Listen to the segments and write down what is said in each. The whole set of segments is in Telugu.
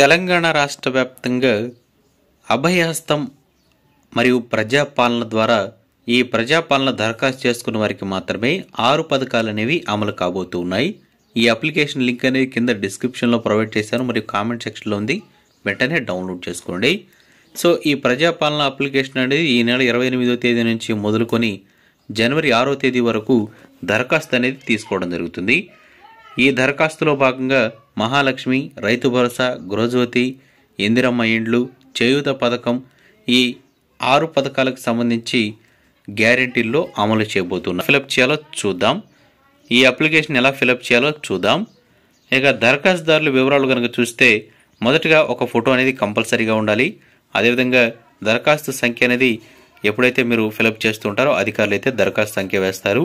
తెలంగాణ రాష్ట్ర వ్యాప్తంగా అభయహస్తం మరియు ప్రజాపాలన ద్వారా ఈ ప్రజాపాలన దరఖాస్తు చేసుకున్న వారికి మాత్రమే ఆరు పథకాలు అనేవి అమలు కాబోతు ఉన్నాయి ఈ అప్లికేషన్ లింక్ అనేది కింద డిస్క్రిప్షన్లో ప్రొవైడ్ చేశాను మరియు కామెంట్ సెక్షన్లో ఉంది వెంటనే డౌన్లోడ్ చేసుకోండి సో ఈ ప్రజాపాలన అప్లికేషన్ అనేది ఈ నెల ఇరవై ఎనిమిదో తేదీ నుంచి మొదలుకొని జనవరి ఆరో తేదీ వరకు దరఖాస్తు అనేది తీసుకోవడం జరుగుతుంది ఈ దరఖాస్తులో భాగంగా మహాలక్ష్మి రైతు భరోసా గృహజ్యోతి ఇందిరమ్మ ఇండ్లు చేయూత పథకం ఈ ఆరు పథకాలకు సంబంధించి గ్యారెంటీల్లో అమలు చేయబోతున్నారు ఫిలప్ చేయాలో చూద్దాం ఈ అప్లికేషన్ ఎలా ఫిలప్ చేయాలో చూద్దాం ఇక దరఖాస్తుదారుల వివరాలు కనుక చూస్తే మొదటగా ఒక ఫోటో అనేది కంపల్సరీగా ఉండాలి అదేవిధంగా దరఖాస్తు సంఖ్య అనేది ఎప్పుడైతే మీరు ఫిలప్ చేస్తుంటారో అధికారులు అయితే దరఖాస్తు సంఖ్య వేస్తారు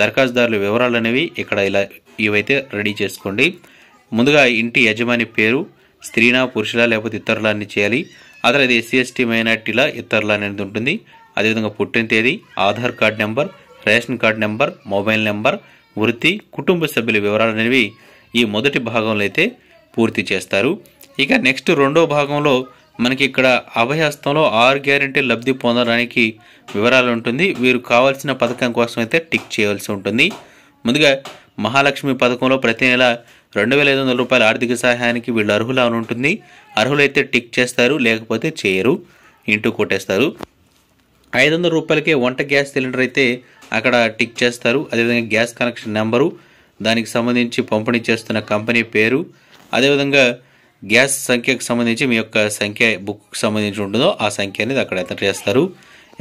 దరఖాస్తుదారుల వివరాలు అనేవి ఇక్కడ ఇలా ఇవైతే రెడీ చేసుకోండి ముందుగా ఇంటి యజమాని పేరు స్త్రీనా పురుషులా లేకపోతే ఇతరులా చేయాలి అదే తర్వాత ఎస్సీ ఎస్టీ మైనార్టీలా ఇతరులా అనేది ఉంటుంది అదేవిధంగా పుట్టిన తేదీ Aadhaar card number ration card number mobile number వృత్తి కుటుంబ సభ్యుల వివరాలు అనేవి ఈ మొదటి భాగంలో అయితే పూర్తి చేస్తారు ఇక నెక్స్ట్ రెండో భాగంలో మనకి ఇక్కడ అభయహస్తంలో ఆరు గ్యారంటీ లబ్ధి పొందడానికి వివరాలు ఉంటుంది వీరు కావాల్సిన పథకం కోసం అయితే టిక్ చేయవలసి ఉంటుంది ముందుగా మహాలక్ష్మి పథకంలో ప్రతి నెల రెండు వేల ఐదు వందల రూపాయల ఆర్థిక సహాయానికి వీళ్ళు అర్హులు అని ఉంటుంది అర్హులైతే టిక్ చేస్తారు లేకపోతే చేయరు ఇంటూ కొట్టేస్తారు ఐదు వందల రూపాయలకే వంట గ్యాస్ సిలిండర్ అయితే అక్కడ టిక్ చేస్తారు అదేవిధంగా గ్యాస్ కనెక్షన్ నెంబరు దానికి సంబంధించి పంపిణీ చేస్తున్న కంపెనీ పేరు అదేవిధంగా గ్యాస్ సంఖ్యకు సంబంధించి మీ యొక్క సంఖ్య బుక్కు సంబంధించి ఉంటుందో ఆ సంఖ్య అనేది అక్కడ ఎంత చేస్తారు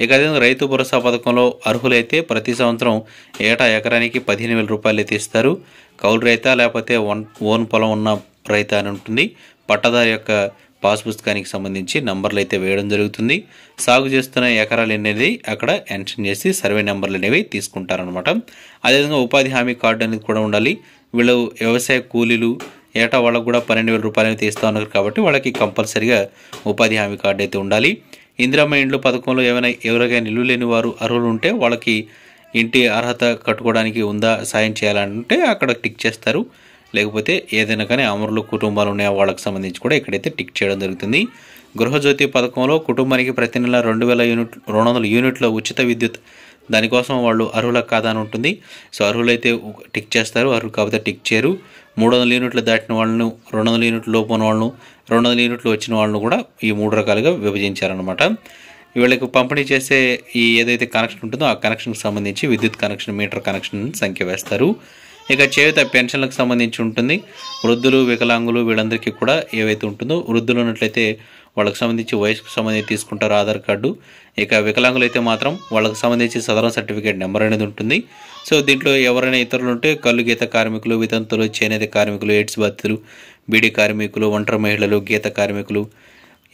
ఇక అదేవిధంగా రైతు భరోసా పథకంలో అర్హులైతే ప్రతి సంవత్సరం ఏటా ఎకరానికి పదిహేను వేల రూపాయలు అయితే ఇస్తారు కౌలు రైత లేకపోతే ఓన్ ఓన్ పొలం ఉన్న రైత అని ఉంటుంది పట్టదారి యొక్క పాస్ పుస్తకానికి సంబంధించి నంబర్లు అయితే వేయడం జరుగుతుంది సాగు చేస్తున్న ఎకరాలు అనేది అక్కడ ఎంటర్ చేసి సర్వే నెంబర్లు అనేవి తీసుకుంటారనమాట అదేవిధంగా ఉపాధి హామీ కార్డు అనేది కూడా ఉండాలి వీళ్ళు వ్యవసాయ కూలీలు ఏటా వాళ్ళకు కూడా పన్నెండు వేల రూపాయలు అయితే ఇస్తూ ఉన్నారు కాబట్టి వాళ్ళకి కంపల్సరిగా ఉపాధి హామీ కార్డు అయితే ఉండాలి ఇందిరమ్మ ఇండ్లు పథకంలో ఏమైనా ఎవరికైనా ఇల్లు లేని వారు అర్హులు ఉంటే వాళ్ళకి ఇంటి అర్హత కట్టుకోవడానికి ఉందా సాయం చేయాలంటే అక్కడ టిక్ చేస్తారు లేకపోతే ఏదైనా కానీ అమరులు కుటుంబాలు ఉన్నాయో వాళ్ళకి సంబంధించి కూడా ఇక్కడైతే టిక్ చేయడం జరుగుతుంది గృహజ్యోతి పథకంలో కుటుంబానికి ప్రతి నెల రెండు వేల యూనిట్ రెండు వందల యూనిట్ల ఉచిత విద్యుత్ దానికోసం వాళ్ళు అర్హులకు కాదా అని ఉంటుంది సో అర్హులైతే టిక్ చేస్తారు అర్హులు కాకపోతే టిక్ చేయరు మూడు వందల యూనిట్లు దాటిన వాళ్ళను రెండు వందల యూనిట్లు లోపు ఉన్న వాళ్ళను రెండు వందల యూనిట్లు వచ్చిన వాళ్ళను కూడా ఈ మూడు రకాలుగా విభజించారనమాట వీళ్ళకి పంపిణీ చేసే ఈ ఏదైతే కనెక్షన్ ఉంటుందో ఆ కనెక్షన్కి సంబంధించి విద్యుత్ కనెక్షన్ మీటర్ కనెక్షన్ సంఖ్య వేస్తారు ఇక చేయుత పెన్షన్లకు సంబంధించి ఉంటుంది వృద్ధులు వికలాంగులు వీళ్ళందరికీ కూడా ఏవైతే ఉంటుందో వృద్ధులు ఉన్నట్లయితే వాళ్ళకి సంబంధించి వయసుకు సంబంధించి తీసుకుంటారు ఆధార్ కార్డు ఇక వికలాంగులు అయితే మాత్రం వాళ్ళకి సంబంధించి సదరం సర్టిఫికేట్ నెంబర్ అనేది ఉంటుంది సో దీంట్లో ఎవరైనా ఇతరులు ఉంటే కళ్ళు గీత కార్మికులు వితంతులు చేనేత కార్మికులు ఎయిడ్స్ బాధితులు బీడీ కార్మికులు ఒంటరి మహిళలు గీత కార్మికులు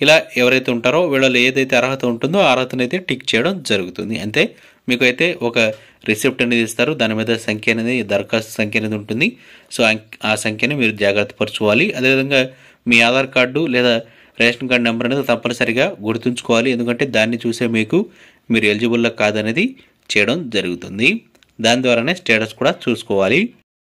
ఇలా ఎవరైతే ఉంటారో వీళ్ళలో ఏదైతే అర్హత ఉంటుందో అర్హతనైతే టిక్ చేయడం జరుగుతుంది అంతే మీకు అయితే ఒక రిసిప్ట్ అనేది ఇస్తారు దాని మీద సంఖ్య అనేది దరఖాస్తు సంఖ్య అనేది ఉంటుంది సో ఆ సంఖ్యని మీరు జాగ్రత్త పరచుకోవాలి అదేవిధంగా మీ ఆధార్ కార్డు లేదా రేషన్ కార్డు నెంబర్ అనేది తప్పనిసరిగా గుర్తుంచుకోవాలి ఎందుకంటే దాన్ని చూసే మీకు మీరు ఎలిజిబుల్లా కాదనేది చేయడం జరుగుతుంది దాని ద్వారానే స్టేటస్ కూడా చూసుకోవాలి